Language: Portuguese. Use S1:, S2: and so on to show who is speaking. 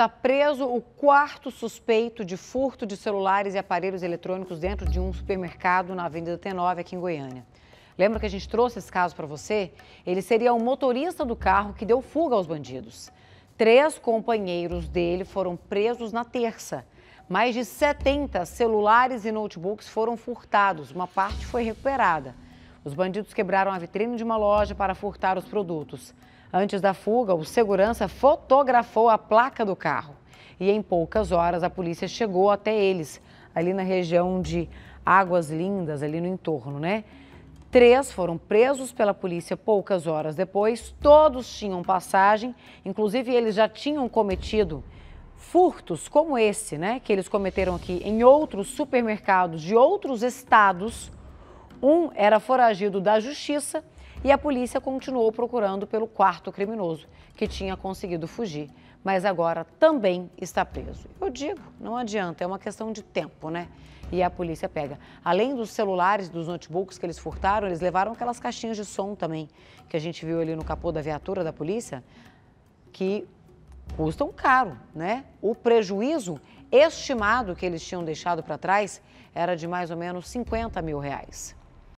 S1: Está preso o quarto suspeito de furto de celulares e aparelhos eletrônicos dentro de um supermercado na Avenida T9, aqui em Goiânia. Lembra que a gente trouxe esse caso para você? Ele seria o motorista do carro que deu fuga aos bandidos. Três companheiros dele foram presos na terça. Mais de 70 celulares e notebooks foram furtados, uma parte foi recuperada. Os bandidos quebraram a vitrine de uma loja para furtar os produtos. Antes da fuga, o segurança fotografou a placa do carro. E em poucas horas, a polícia chegou até eles, ali na região de Águas Lindas, ali no entorno, né? Três foram presos pela polícia poucas horas depois. Todos tinham passagem, inclusive eles já tinham cometido furtos como esse, né? Que eles cometeram aqui em outros supermercados de outros estados um era foragido da justiça e a polícia continuou procurando pelo quarto criminoso, que tinha conseguido fugir, mas agora também está preso. Eu digo, não adianta, é uma questão de tempo, né? E a polícia pega. Além dos celulares, dos notebooks que eles furtaram, eles levaram aquelas caixinhas de som também, que a gente viu ali no capô da viatura da polícia, que custam caro, né? O prejuízo estimado que eles tinham deixado para trás era de mais ou menos 50 mil reais.